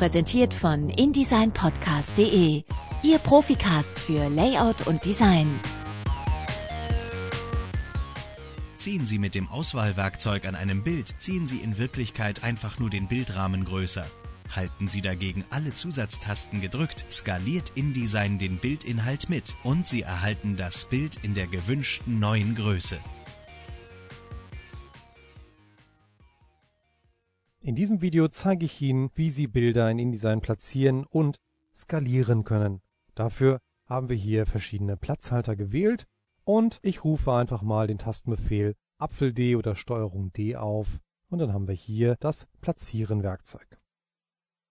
präsentiert von InDesignPodcast.de, Ihr Profi-Cast für Layout und Design. Ziehen Sie mit dem Auswahlwerkzeug an einem Bild, ziehen Sie in Wirklichkeit einfach nur den Bildrahmen größer. Halten Sie dagegen alle Zusatztasten gedrückt, skaliert InDesign den Bildinhalt mit und Sie erhalten das Bild in der gewünschten neuen Größe. In diesem Video zeige ich Ihnen, wie Sie Bilder in InDesign platzieren und skalieren können. Dafür haben wir hier verschiedene Platzhalter gewählt und ich rufe einfach mal den Tastenbefehl Apfel D oder Steuerung D auf und dann haben wir hier das Platzieren-Werkzeug.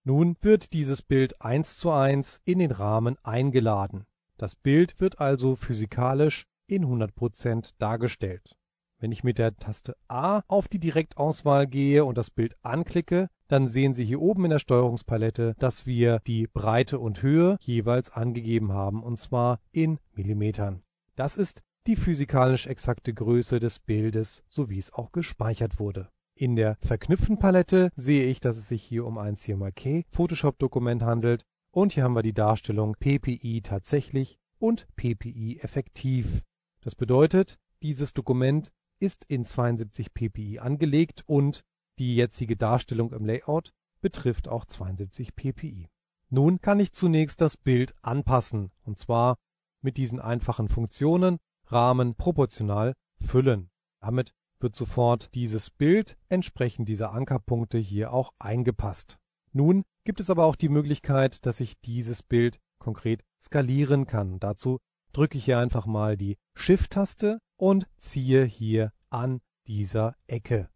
Nun wird dieses Bild eins zu eins in den Rahmen eingeladen. Das Bild wird also physikalisch in 100% dargestellt. Wenn ich mit der Taste A auf die Direktauswahl gehe und das Bild anklicke, dann sehen Sie hier oben in der Steuerungspalette, dass wir die Breite und Höhe jeweils angegeben haben, und zwar in Millimetern. Das ist die physikalisch exakte Größe des Bildes, so wie es auch gespeichert wurde. In der Verknüpfen-Palette sehe ich, dass es sich hier um ein CMYK Photoshop-Dokument handelt und hier haben wir die Darstellung PPI tatsächlich und PPI effektiv. Das bedeutet, dieses Dokument ist in 72 ppi angelegt und die jetzige Darstellung im Layout betrifft auch 72 ppi. Nun kann ich zunächst das Bild anpassen, und zwar mit diesen einfachen Funktionen Rahmen proportional füllen. Damit wird sofort dieses Bild entsprechend dieser Ankerpunkte hier auch eingepasst. Nun gibt es aber auch die Möglichkeit, dass ich dieses Bild konkret skalieren kann. Dazu drücke ich hier einfach mal die Shift-Taste und ziehe hier an dieser Ecke.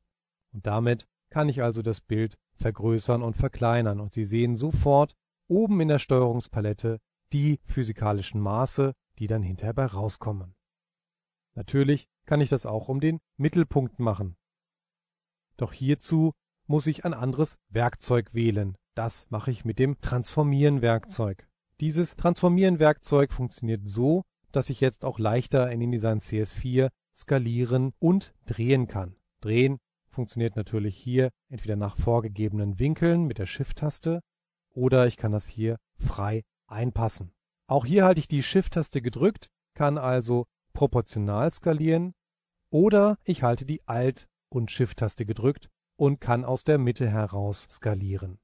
Und damit kann ich also das Bild vergrößern und verkleinern. Und Sie sehen sofort oben in der Steuerungspalette die physikalischen Maße, die dann hinterher bei rauskommen. Natürlich kann ich das auch um den Mittelpunkt machen. Doch hierzu muss ich ein anderes Werkzeug wählen. Das mache ich mit dem Transformieren-Werkzeug. Dieses Transformieren-Werkzeug funktioniert so, dass ich jetzt auch leichter in InDesign CS4 skalieren und drehen kann. Drehen funktioniert natürlich hier entweder nach vorgegebenen Winkeln mit der Shift-Taste oder ich kann das hier frei einpassen. Auch hier halte ich die Shift-Taste gedrückt, kann also proportional skalieren oder ich halte die Alt- und Shift-Taste gedrückt und kann aus der Mitte heraus skalieren.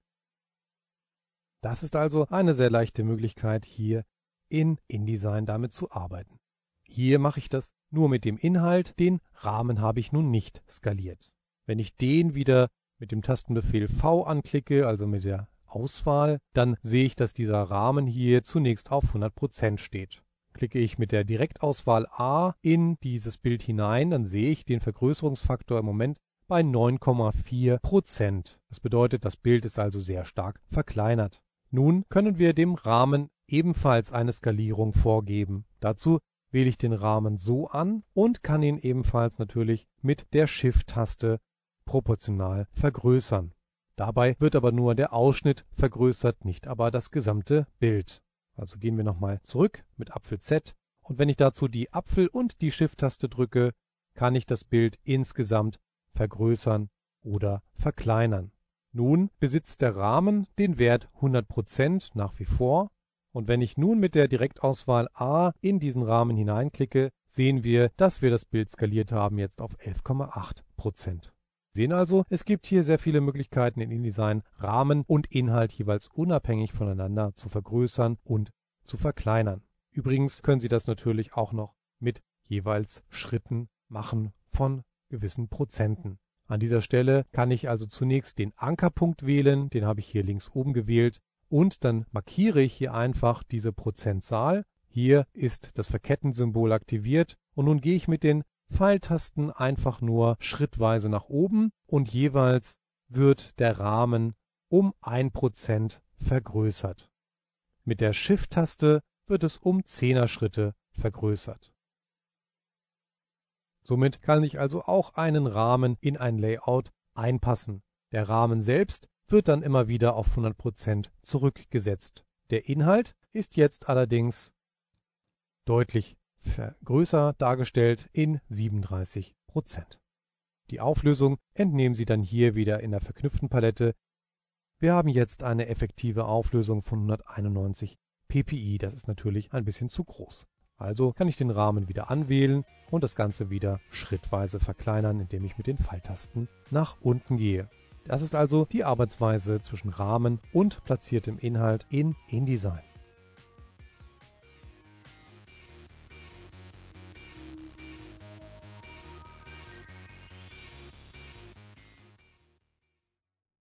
Das ist also eine sehr leichte Möglichkeit, hier in InDesign damit zu arbeiten. Hier mache ich das nur mit dem Inhalt, den Rahmen habe ich nun nicht skaliert. Wenn ich den wieder mit dem Tastenbefehl V anklicke, also mit der Auswahl, dann sehe ich, dass dieser Rahmen hier zunächst auf 100% steht. Klicke ich mit der Direktauswahl A in dieses Bild hinein, dann sehe ich den Vergrößerungsfaktor im Moment bei 9,4 Das bedeutet, das Bild ist also sehr stark verkleinert. Nun können wir dem Rahmen ebenfalls eine Skalierung vorgeben. Dazu wähle ich den Rahmen so an und kann ihn ebenfalls natürlich mit der Shift-Taste proportional vergrößern. Dabei wird aber nur der Ausschnitt vergrößert, nicht aber das gesamte Bild. Also gehen wir nochmal zurück mit Apfel Z und wenn ich dazu die Apfel- und die Shift-Taste drücke, kann ich das Bild insgesamt vergrößern oder verkleinern. Nun besitzt der Rahmen den Wert 100% nach wie vor und wenn ich nun mit der Direktauswahl A in diesen Rahmen hineinklicke, sehen wir, dass wir das Bild skaliert haben jetzt auf 11,8 Prozent. Sehen also, es gibt hier sehr viele Möglichkeiten in InDesign, Rahmen und Inhalt jeweils unabhängig voneinander zu vergrößern und zu verkleinern. Übrigens können Sie das natürlich auch noch mit jeweils Schritten machen von gewissen Prozenten. An dieser Stelle kann ich also zunächst den Ankerpunkt wählen, den habe ich hier links oben gewählt, und dann markiere ich hier einfach diese Prozentzahl. Hier ist das Verkettensymbol aktiviert und nun gehe ich mit den Pfeiltasten einfach nur schrittweise nach oben und jeweils wird der Rahmen um 1% vergrößert. Mit der Shift-Taste wird es um 10er Schritte vergrößert. Somit kann ich also auch einen Rahmen in ein Layout einpassen. Der Rahmen selbst wird dann immer wieder auf 100 zurückgesetzt. Der Inhalt ist jetzt allerdings deutlich größer dargestellt in 37 Die Auflösung entnehmen Sie dann hier wieder in der verknüpften Palette. Wir haben jetzt eine effektive Auflösung von 191 ppi, das ist natürlich ein bisschen zu groß. Also kann ich den Rahmen wieder anwählen und das Ganze wieder schrittweise verkleinern, indem ich mit den Pfeiltasten nach unten gehe. Das ist also die Arbeitsweise zwischen Rahmen und platziertem Inhalt in InDesign.